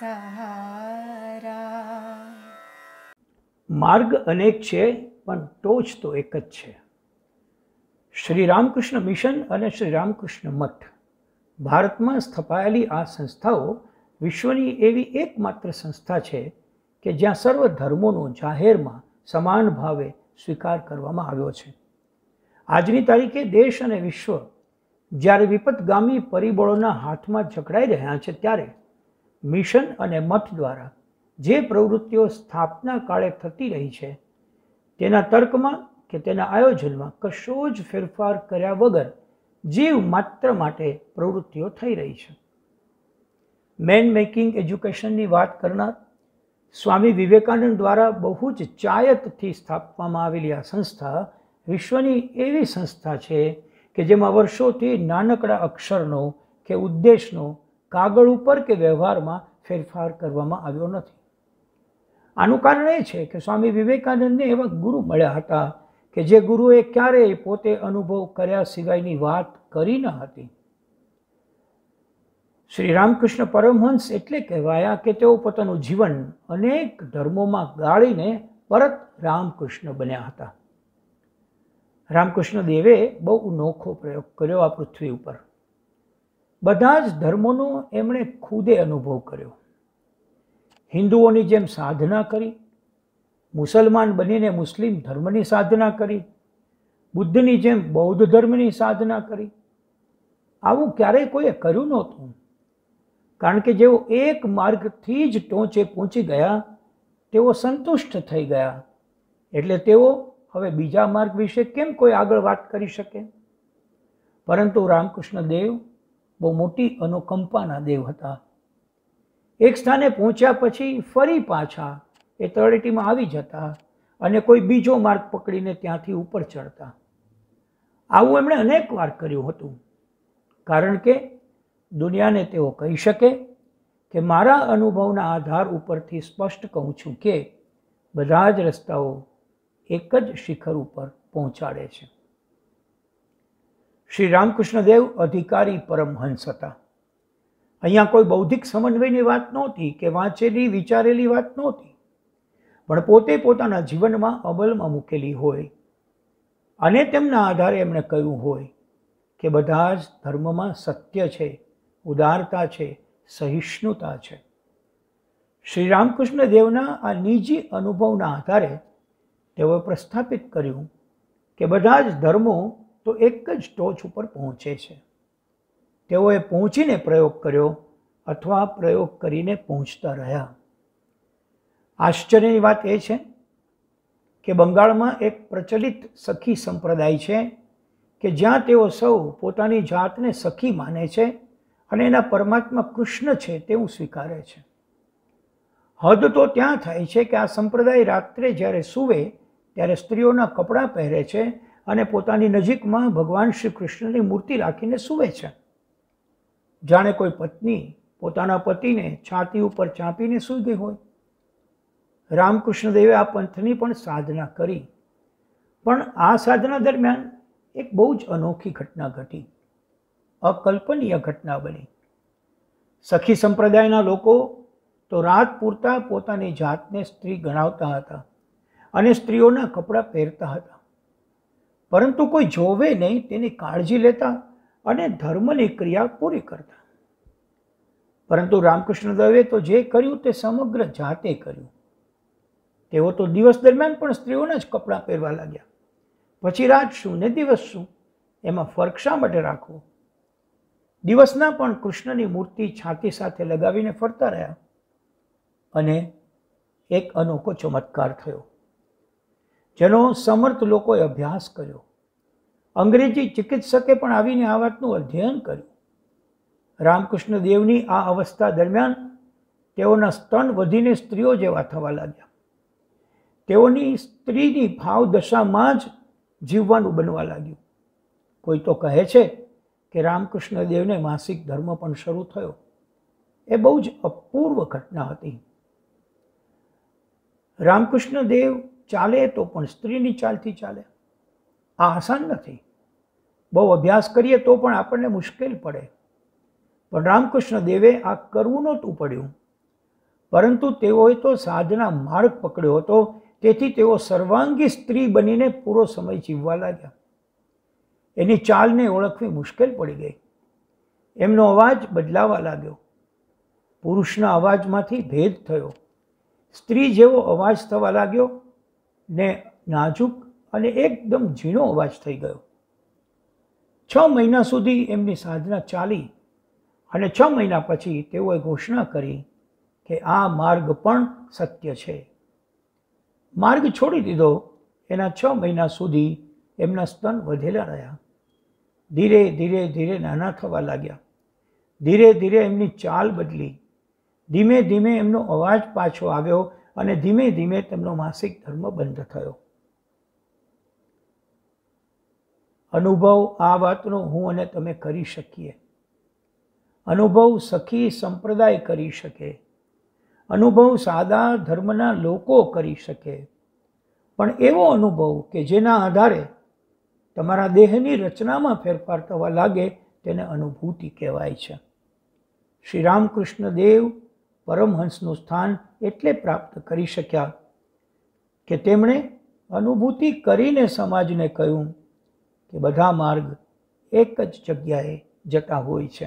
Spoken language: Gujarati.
સહારા માર્ગ અનેક છે પણ ટોચ તો એક જ છે શ્રી રામકૃષ્ણ મિશન અને શ્રી રામકૃષ્ણ મઠ ભારતમાં સ્થપાયેલી આ સંસ્થાઓ વિશ્વની એવી એકમાત્ર સંસ્થા છે કે જ્યાં સર્વ ધર્મોનો જાહેરમાં સમાન ભાવે સ્વીકાર કરવામાં આવ્યો છે આજની તારીખે દેશ અને વિશ્વ જ્યારે વિપતગામી પરિબળોના હાથમાં જકડાઈ રહ્યા છે ત્યારે મિશન અને મત દ્વારા જે પ્રવૃત્તિઓ સ્થાપના કાળે થતી રહી છે તેના તર્કમાં કે તેના આયોજનમાં કશો જ ફેરફાર કર્યા વગર જીવ માત્ર માટે પ્રવૃત્તિઓ થઈ રહી છે મેન મેકિંગ એજ્યુકેશનની વાત કરનાર સ્વામી વિવેકાનંદ દ્વારા બહુ જ ચાયતથી સ્થાપવામાં આવેલી આ સંસ્થા વિશ્વની એવી સંસ્થા છે કે જેમાં વર્ષોથી નાનકડા અક્ષરનો કે ઉદ્દેશનો કાગળ ઉપર કે વ્યવહારમાં ફેરફાર કરવામાં આવ્યો નથી આનું કારણ એ છે કે સ્વામી વિવેકાનંદને એવા ગુરુ મળ્યા હતા કે જે ગુરુએ ક્યારેય પોતે અનુભવ કર્યા સિવાયની વાત કરી ન હતી શ્રી રામકૃષ્ણ પરમહંસ એટલે કહેવાયા કે તેઓ પોતાનું જીવન અનેક ધર્મોમાં ગાળીને પરત રામકૃષ્ણ બન્યા હતા રામકૃષ્ણ દેવે બહુ નોખો પ્રયોગ કર્યો આ પૃથ્વી ઉપર બધા જ ધર્મોનો એમણે ખુદે અનુભવ કર્યો હિન્દુઓની જેમ સાધના કરી મુસલમાન બનીને મુસ્લિમ ધર્મની સાધના કરી બુદ્ધની જેમ બૌદ્ધ ધર્મની સાધના કરી આવું ક્યારેય કોઈએ કર્યું નહોતું કારણ કે જેઓ એક માર્ગથી જ ટોંચે પહોંચી ગયા તેઓ સંતુષ્ટ થઈ ગયા એટલે તેઓ હવે બીજા માર્ગ વિશે કેમ કોઈ આગળ વાત કરી શકે પરંતુ રામકૃષ્ણ દેવ બહુ મોટી અનુકંપાના દેવ હતા એક સ્થાને પહોંચ્યા પછી ફરી પાછા એ તળેટીમાં આવી જતા અને કોઈ બીજો માર્ગ પકડીને ત્યાંથી ઉપર ચડતા આવું એમણે અનેક વાર કર્યું હતું કારણ કે દુનિયાને તેઓ કહી શકે કે મારા અનુભવના આધાર ઉપરથી સ્પષ્ટ કહું છું કે બધા જ રસ્તાઓ એક જ શિખર ઉપર પહોંચાડે છે શ્રી રામકૃષ્ણદેવ અધિકારી પરમહંસ હતા અહીંયા કોઈ બૌદ્ધિક સમન્વયની વાત નહોતી કે વાંચેલી વિચારેલી વાત નહોતી પણ પોતે પોતાના જીવનમાં અમલમાં મૂકેલી હોય અને તેમના આધારે એમણે કહ્યું હોય કે બધા જ ધર્મમાં સત્ય છે ઉદારતા છે સહિષ્ણુતા છે શ્રી રામકૃષ્ણ દેવના આ નિજી અનુભવના આધારે તેઓએ પ્રસ્થાપિત કર્યું કે બધા જ ધર્મો તો એક જ ટોચ ઉપર પહોંચે છે તેઓએ પહોંચીને પ્રયોગ કર્યો અથવા પ્રયોગ કરીને પહોંચતા રહ્યા આશ્ચર્યની વાત એ છે કે બંગાળમાં એક પ્રચલિત સખી સંપ્રદાય છે કે જ્યાં તેઓ સૌ પોતાની જાતને સખી માને છે અને એના પરમાત્મા કૃષ્ણ છે તેવું સ્વીકારે છે હદ તો ત્યાં થાય છે કે આ સંપ્રદાય રાત્રે જ્યારે સૂવે ત્યારે સ્ત્રીઓના કપડાં પહેરે છે અને પોતાની નજીકમાં ભગવાન શ્રી કૃષ્ણની મૂર્તિ રાખીને સૂવે છે જાણે કોઈ પત્ની પોતાના પતિને છાતી ઉપર ચાંપીને સૂઈ ગઈ હોય રામકૃષ્ણદેવે આ પંથની પણ સાધના કરી પણ આ સાધના દરમિયાન એક બહુ જ અનોખી ઘટના ઘટી અકલ્પનીય ઘટના બની સખી સંપ્રદાયના લોકો તો રાત પૂરતા પોતાની જાતને સ્ત્રી ગણાવતા હતા અને સ્ત્રીઓના કપડાં પહેરતા હતા પરંતુ કોઈ જોવે નહીં તેની કાળજી લેતા અને ધર્મની ક્રિયા પૂરી કરતા પરંતુ રામકૃષ્ણ દવે તો જે કર્યું તે સમગ્ર જાતે કર્યું તેઓ તો દિવસ દરમિયાન પણ સ્ત્રીઓના જ કપડાં પહેરવા લાગ્યા પછી રાત શું ને દિવસ શું એમાં ફરક શા માટે રાખવો દિવસના પણ કૃષ્ણની મૂર્તિ છાતી સાથે લગાવીને ફરતા રહ્યા અને એક અનોખો ચમત્કાર થયો જેનો સમર્થ લોકોએ અભ્યાસ કર્યો અંગ્રેજી ચિકિત્સકે પણ આવીને આ વાતનું અધ્યયન કર્યું રામકૃષ્ણ દેવની આ અવસ્થા દરમિયાન તેઓના સ્તન વધીને સ્ત્રીઓ જેવા થવા લાગ્યા તેઓની સ્ત્રીની ભાવ દશામાં જ જીવવાનું બનવા લાગ્યું કોઈ તો કહે છે કે રામકૃષ્ણ દેવને માસિક ધર્મ પણ શરૂ થયો એ બહુ જ અપૂર્વ ઘટના હતી રામકૃષ્ણ દેવ ચાલે તો પણ સ્ત્રીની ચાલથી ચાલે આ આસાન નથી બહુ અભ્યાસ કરીએ તો પણ આપણને મુશ્કેલ પડે પણ રામકૃષ્ણ દેવે આ કરવું નહોતું પડ્યું પરંતુ તેઓએ તો સાધના માર્ગ પકડ્યો હતો તેથી તેઓ સર્વાંગી સ્ત્રી બનીને પૂરો સમય જીવવા લાગ્યા એની ચાલને ઓળખવી મુશ્કેલ પડી ગઈ એમનો અવાજ બદલાવા લાગ્યો પુરુષના અવાજમાંથી ભેદ થયો સ્ત્રી જેવો અવાજ થવા લાગ્યો ને નાજુક અને એકદમ ઝીણો અવાજ થઈ ગયો છ મહિના સુધી એમની સાધના ચાલી અને છ મહિના પછી તેઓએ ઘોષણા કરી કે આ માર્ગ પણ સત્ય છે માર્ગ છોડી દીધો એના છ મહિના સુધી એમના સ્તન વધેલા રહ્યા ધીરે ધીરે ધીરે નાના થવા લાગ્યા ધીરે ધીરે એમની ચાલ બદલી ધીમે ધીમે એમનો અવાજ પાછો આવ્યો અને ધીમે ધીમે તેમનો માસિક ધર્મ બંધ થયો અનુભવ આ વાતનો હું અને તમે કરી શકીએ અનુભવ સખી સંપ્રદાય કરી શકે અનુભવ સાદા ધર્મના લોકો કરી શકે પણ એવો અનુભવ કે જેના આધારે તમારા દેહની રચનામાં ફેરફાર થવા લાગે તેને અનુભૂતિ કહેવાય છે શ્રી રામકૃષ્ણ દેવ પરમહંસનું સ્થાન એટલે પ્રાપ્ત કરી શક્યા કે તેમણે અનુભૂતિ કરીને સમાજને કહ્યું કે બધા માર્ગ એક જ જગ્યાએ જતા હોય છે